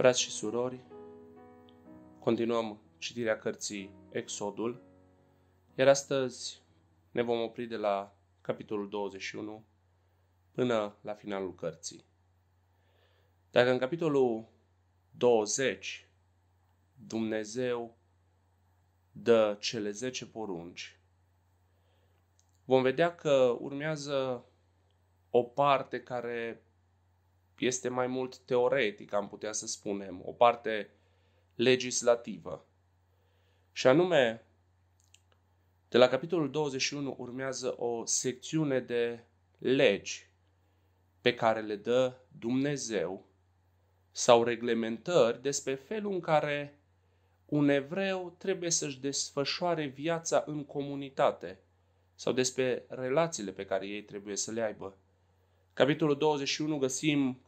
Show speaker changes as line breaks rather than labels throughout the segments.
Frați și surori, continuăm citirea cărții Exodul, iar astăzi ne vom opri de la capitolul 21 până la finalul cărții. Dacă în capitolul 20 Dumnezeu dă cele 10 porunci, vom vedea că urmează o parte care este mai mult teoretic, am putea să spunem, o parte legislativă. Și anume, de la capitolul 21 urmează o secțiune de legi pe care le dă Dumnezeu sau reglementări despre felul în care un evreu trebuie să-și desfășoare viața în comunitate sau despre relațiile pe care ei trebuie să le aibă. Capitolul 21 găsim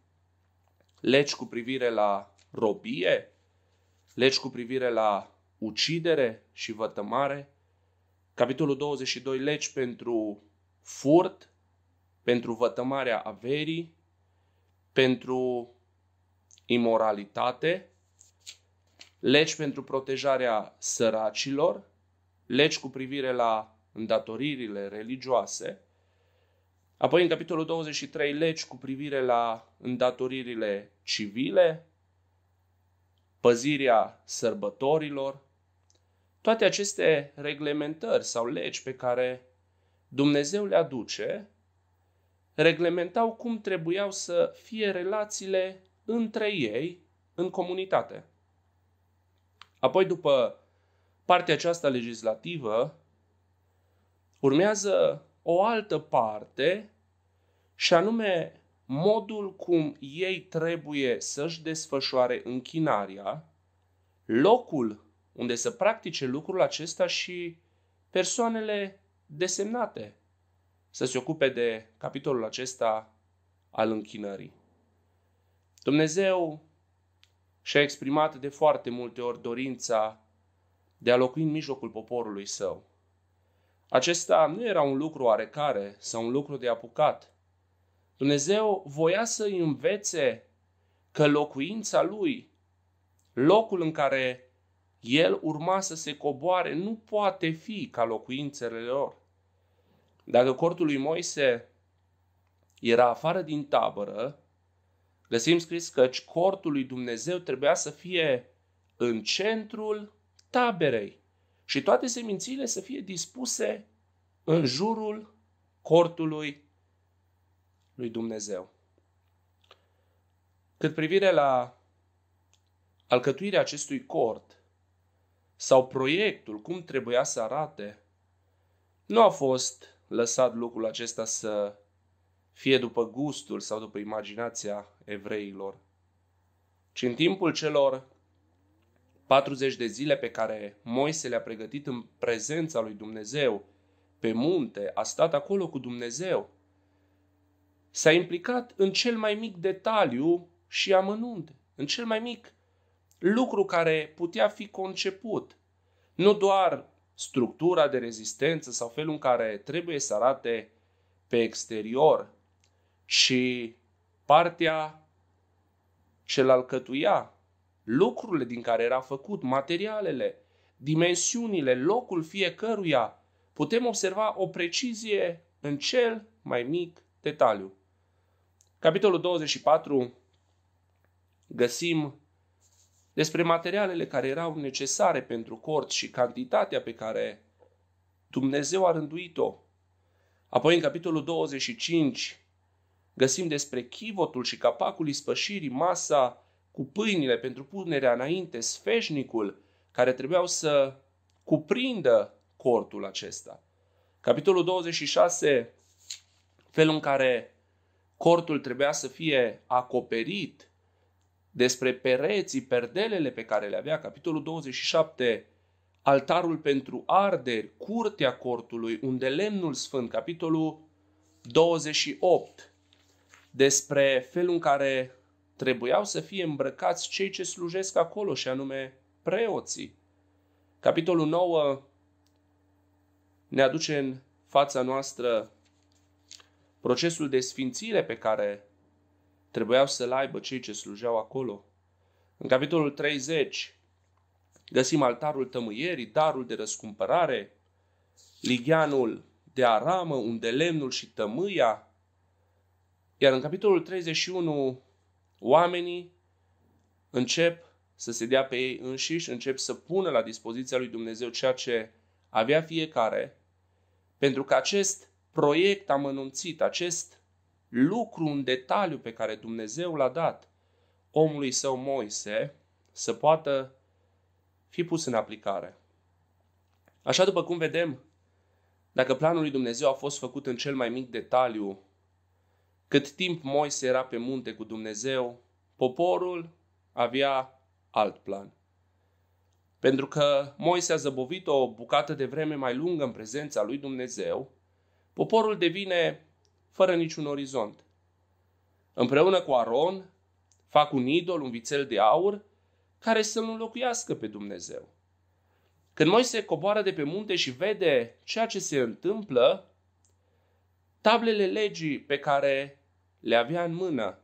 Legi cu privire la robie? Legi cu privire la ucidere și vătămare? Capitolul 22, legi pentru furt, pentru vătămarea averii, pentru imoralitate, legi pentru protejarea săracilor, legi cu privire la îndatoririle religioase, Apoi, în capitolul 23, legi cu privire la îndatoririle civile, păzirea sărbătorilor, toate aceste reglementări sau legi pe care Dumnezeu le aduce, reglementau cum trebuiau să fie relațiile între ei în comunitate. Apoi, după partea aceasta legislativă, urmează o altă parte și anume modul cum ei trebuie să-și desfășoare închinarea, locul unde să practice lucrul acesta și persoanele desemnate să se ocupe de capitolul acesta al închinării. Dumnezeu și-a exprimat de foarte multe ori dorința de a locui în mijlocul poporului său. Acesta nu era un lucru oarecare sau un lucru de apucat, Dumnezeu voia să îi învețe că locuința lui, locul în care el urma să se coboare, nu poate fi ca locuințele lor. Dacă cortul lui Moise era afară din tabără, găsim scris că cortul lui Dumnezeu trebuia să fie în centrul taberei și toate semințiile să fie dispuse în jurul cortului lui Dumnezeu. Cât privire la alcătuirea acestui cort sau proiectul, cum trebuia să arate, nu a fost lăsat lucrul acesta să fie după gustul sau după imaginația evreilor, ci în timpul celor 40 de zile pe care Moise le-a pregătit în prezența lui Dumnezeu, pe munte, a stat acolo cu Dumnezeu, S-a implicat în cel mai mic detaliu și amănunt, în cel mai mic lucru care putea fi conceput. Nu doar structura de rezistență sau felul în care trebuie să arate pe exterior, ci partea ce-l alcătuia, lucrurile din care era făcut, materialele, dimensiunile, locul fiecăruia, putem observa o precizie în cel mai mic detaliu capitolul 24 găsim despre materialele care erau necesare pentru cort și cantitatea pe care Dumnezeu a rânduit-o. Apoi în capitolul 25 găsim despre chivotul și capacul ispășirii, masa cu pâinile pentru punerea înainte, sfeșnicul care trebuiau să cuprindă cortul acesta. Capitolul 26, felul în care Cortul trebuia să fie acoperit despre pereții, perdelele pe care le avea, capitolul 27, altarul pentru arderi, curtea cortului, unde lemnul sfânt, capitolul 28, despre felul în care trebuiau să fie îmbrăcați cei ce slujesc acolo, și anume preoții. Capitolul 9 ne aduce în fața noastră procesul de sfințire pe care trebuiau să-l aibă cei ce slujeau acolo. În capitolul 30 găsim altarul tămâierii, darul de răscumpărare, ligianul de aramă, unde lemnul și tămâia. Iar în capitolul 31 oamenii încep să se dea pe ei înșiși, încep să pună la dispoziția lui Dumnezeu ceea ce avea fiecare, pentru că acest proiect amănunțit, acest lucru în detaliu pe care Dumnezeu l-a dat omului său Moise să poată fi pus în aplicare. Așa după cum vedem, dacă planul lui Dumnezeu a fost făcut în cel mai mic detaliu, cât timp Moise era pe munte cu Dumnezeu, poporul avea alt plan. Pentru că Moise a zăbovit o bucată de vreme mai lungă în prezența lui Dumnezeu, Poporul devine fără niciun orizont. Împreună cu Aron, fac un idol, un vițel de aur, care să-L înlocuiască pe Dumnezeu. Când Moise coboară de pe munte și vede ceea ce se întâmplă, tablele legii pe care le avea în mână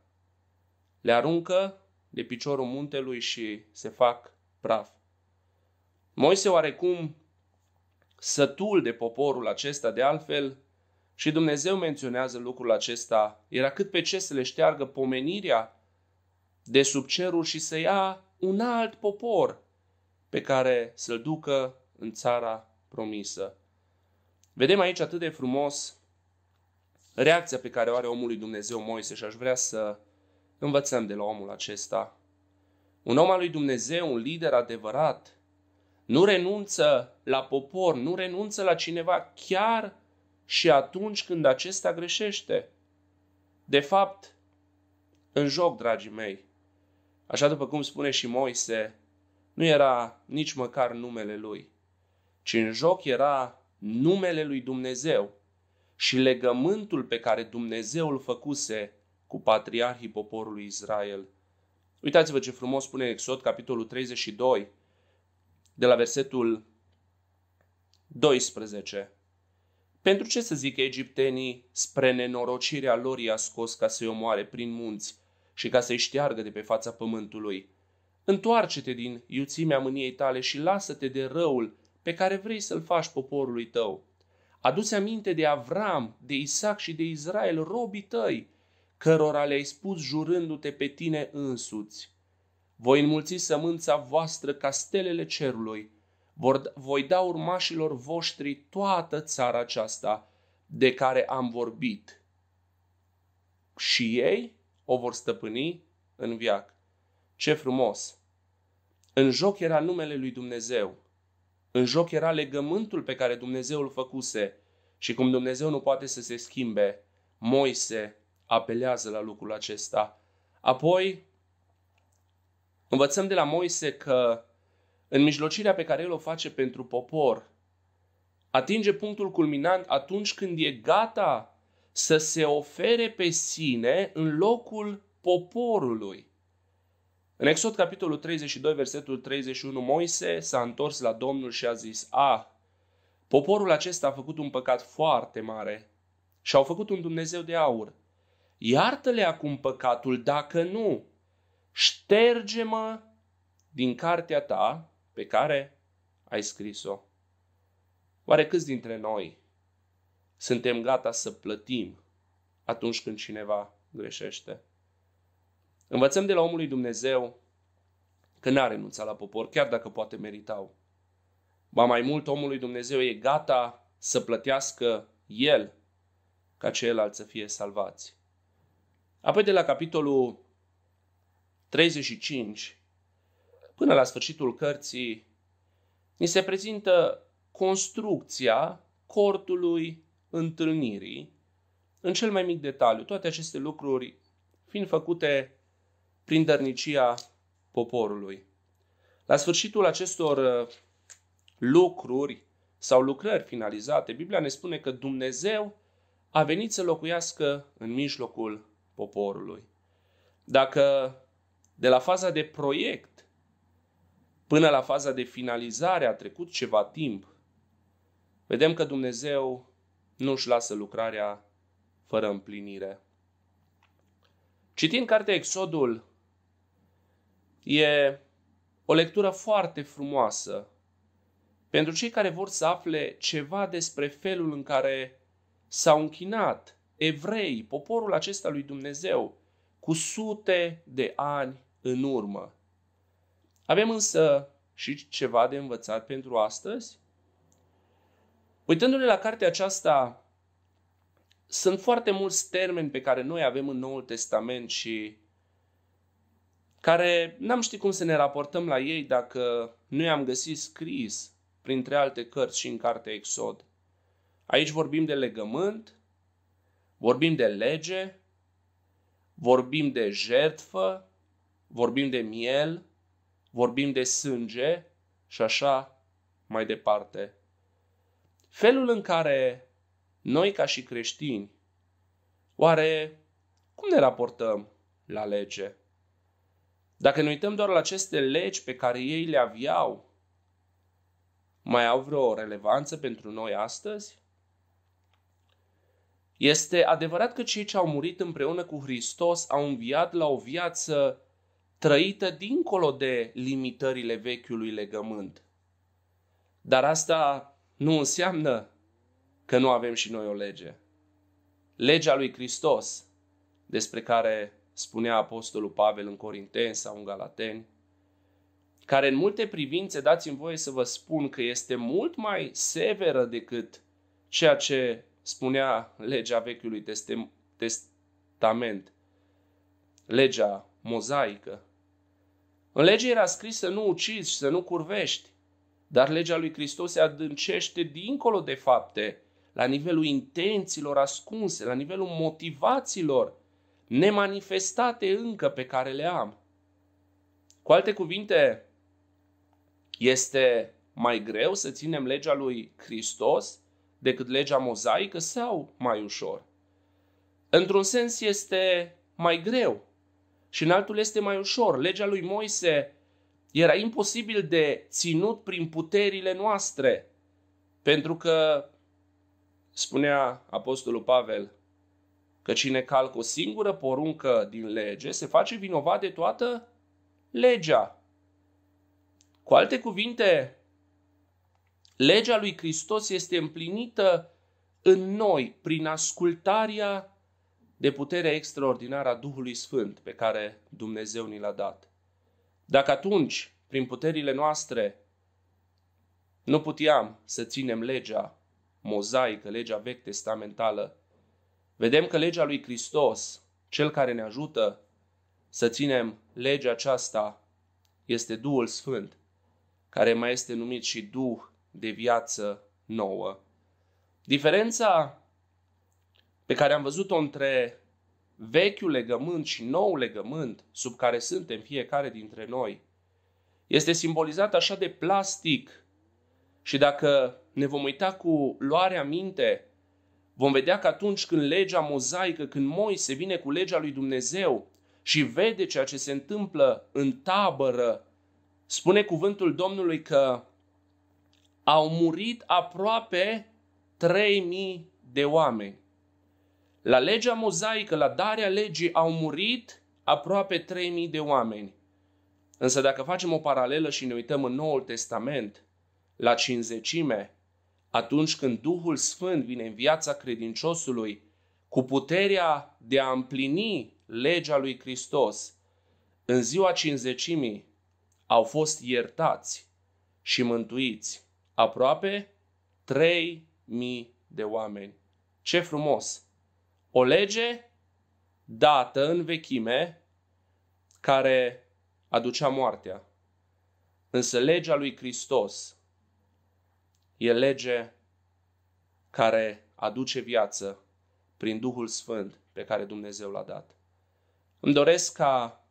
le aruncă de piciorul muntelui și se fac praf. Moise oarecum sătul de poporul acesta de altfel și Dumnezeu menționează lucrul acesta, era cât pe ce să le șteargă pomenirea de sub cerul și să ia un alt popor pe care să-l ducă în țara promisă. Vedem aici atât de frumos reacția pe care o are omul lui Dumnezeu Moise și aș vrea să învățăm de la omul acesta. Un om al lui Dumnezeu, un lider adevărat, nu renunță la popor, nu renunță la cineva, chiar și atunci când acesta greșește. De fapt, în joc, dragii mei, așa după cum spune și Moise, nu era nici măcar numele lui, ci în joc era numele lui Dumnezeu și legământul pe care Dumnezeu îl făcuse cu patriarhii poporului Israel. Uitați-vă ce frumos spune Exod, capitolul 32, de la versetul 12. Pentru ce să zic egiptenii, spre nenorocirea lor i-a scos ca să-i omoare prin munți și ca să-i șteargă de pe fața pământului? Întoarce-te din iuțimea mâniei tale și lasă-te de răul pe care vrei să-l faci poporului tău. Aduți aminte de Avram, de Isaac și de Israel, robii tăi, cărora le-ai spus jurându-te pe tine însuți. Voi înmulți sămânța voastră ca stelele cerului vor, voi da urmașilor voștri toată țara aceasta de care am vorbit. Și ei o vor stăpâni în viac. Ce frumos! În joc era numele lui Dumnezeu. În joc era legământul pe care Dumnezeu îl făcuse. Și cum Dumnezeu nu poate să se schimbe, Moise apelează la lucrul acesta. Apoi, învățăm de la Moise că în mijlocirea pe care El o face pentru popor, atinge punctul culminant atunci când e gata să se ofere pe sine în locul poporului. În Exod capitolul 32, versetul 31, Moise s-a întors la Domnul și a zis, A, poporul acesta a făcut un păcat foarte mare și au făcut un Dumnezeu de aur. Iartă-le acum păcatul, dacă nu, șterge-mă din cartea ta pe care ai scris-o. Oare câți dintre noi suntem gata să plătim atunci când cineva greșește? Învățăm de la omul lui Dumnezeu că n-a renunțat la popor, chiar dacă poate meritau. Ba mai mult, omul lui Dumnezeu e gata să plătească el ca ceilalți să fie salvați. Apoi de la capitolul 35 Până la sfârșitul cărții, ni se prezintă construcția cortului întâlnirii, în cel mai mic detaliu, toate aceste lucruri fiind făcute prin dărnicia poporului. La sfârșitul acestor uh, lucruri sau lucrări finalizate, Biblia ne spune că Dumnezeu a venit să locuiască în mijlocul poporului. Dacă de la faza de proiect Până la faza de finalizare a trecut ceva timp. Vedem că Dumnezeu nu își lasă lucrarea fără împlinire. Citind cartea Exodul, e o lectură foarte frumoasă pentru cei care vor să afle ceva despre felul în care s-au închinat evrei, poporul acesta lui Dumnezeu, cu sute de ani în urmă. Avem însă și ceva de învățat pentru astăzi. Uitându-ne la cartea aceasta, sunt foarte mulți termeni pe care noi avem în Noul Testament și care n-am ști cum să ne raportăm la ei dacă nu i-am găsit scris printre alte cărți și în cartea Exod. Aici vorbim de legământ, vorbim de lege, vorbim de jertfă, vorbim de miel, vorbim de sânge și așa mai departe. Felul în care noi ca și creștini, oare cum ne raportăm la lege? Dacă ne uităm doar la aceste legi pe care ei le aveau, mai au vreo relevanță pentru noi astăzi? Este adevărat că cei ce au murit împreună cu Hristos au înviat la o viață trăită dincolo de limitările vechiului legământ. Dar asta nu înseamnă că nu avem și noi o lege. Legea lui Hristos, despre care spunea Apostolul Pavel în Corinteni sau în Galateni, care în multe privințe, dați-mi voie să vă spun că este mult mai severă decât ceea ce spunea legea Vechiului Testament, legea mozaică. În lege era scris să nu ucizi și să nu curvești, dar legea lui Hristos se adâncește dincolo de fapte, la nivelul intențiilor ascunse, la nivelul motivațiilor nemanifestate încă pe care le am. Cu alte cuvinte, este mai greu să ținem legea lui Hristos decât legea mozaică sau mai ușor? Într-un sens este mai greu, și în altul este mai ușor. Legea lui Moise era imposibil de ținut prin puterile noastre, pentru că, spunea Apostolul Pavel, că cine calcă o singură poruncă din lege se face vinovat de toată legea. Cu alte cuvinte, legea lui Hristos este împlinită în noi prin ascultarea de puterea extraordinară a Duhului Sfânt pe care Dumnezeu ni l-a dat. Dacă atunci, prin puterile noastre, nu puteam să ținem legea mozaică, legea vechi testamentală, vedem că legea lui Hristos, cel care ne ajută să ținem legea aceasta, este Duhul Sfânt, care mai este numit și Duh de viață nouă. Diferența pe care am văzut-o între vechiul legământ și nou legământ sub care suntem fiecare dintre noi, este simbolizat așa de plastic și dacă ne vom uita cu luarea minte, vom vedea că atunci când legea mozaică, când Moise vine cu legea lui Dumnezeu și vede ceea ce se întâmplă în tabără, spune cuvântul Domnului că au murit aproape 3000 de oameni. La legea mozaică, la darea legii, au murit aproape 3000 de oameni. Însă dacă facem o paralelă și ne uităm în Noul Testament, la cinzecime, atunci când Duhul Sfânt vine în viața credinciosului cu puterea de a împlini legea lui Hristos, în ziua cinzecimii au fost iertați și mântuiți aproape 3000 de oameni. Ce frumos! O lege dată în vechime care aducea moartea. Însă legea lui Hristos e lege care aduce viață prin Duhul Sfânt pe care Dumnezeu l-a dat. Îmi doresc ca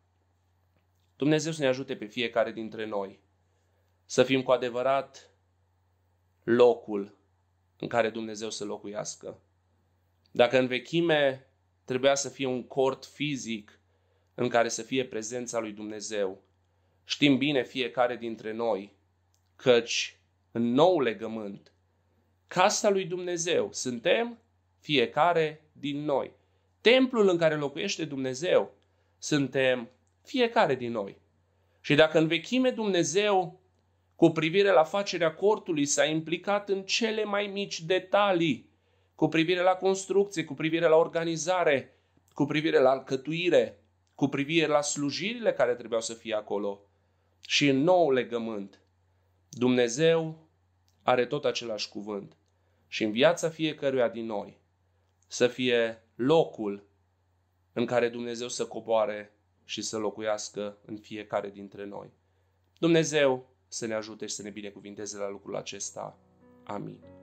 Dumnezeu să ne ajute pe fiecare dintre noi să fim cu adevărat locul în care Dumnezeu să locuiască. Dacă în vechime trebuia să fie un cort fizic în care să fie prezența lui Dumnezeu, știm bine fiecare dintre noi, căci în nou legământ, casa lui Dumnezeu, suntem fiecare din noi. Templul în care locuiește Dumnezeu, suntem fiecare din noi. Și dacă în vechime Dumnezeu, cu privire la facerea cortului, s-a implicat în cele mai mici detalii, cu privire la construcție, cu privire la organizare, cu privire la alcătuire, cu privire la slujirile care trebuiau să fie acolo. Și în nou legământ, Dumnezeu are tot același cuvânt. Și în viața fiecăruia din noi să fie locul în care Dumnezeu să coboare și să locuiască în fiecare dintre noi. Dumnezeu să ne ajute și să ne binecuvinteze la lucrul acesta. Amin.